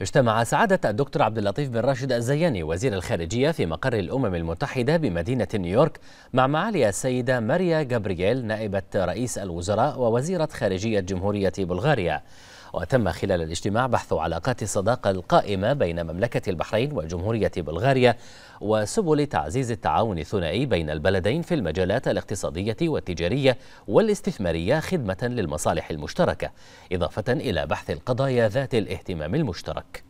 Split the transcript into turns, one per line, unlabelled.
اجتمع سعادة الدكتور عبد اللطيف بن راشد الزياني وزير الخارجية في مقر الأمم المتحدة بمدينة نيويورك مع معالي السيدة ماريا جابرييل نائبة رئيس الوزراء ووزيرة خارجية جمهورية بلغاريا وتم خلال الاجتماع بحث علاقات الصداقة القائمة بين مملكة البحرين وجمهورية بلغاريا وسبل تعزيز التعاون الثنائي بين البلدين في المجالات الاقتصادية والتجارية والاستثمارية خدمة للمصالح المشتركة إضافة إلى بحث القضايا ذات الاهتمام المشترك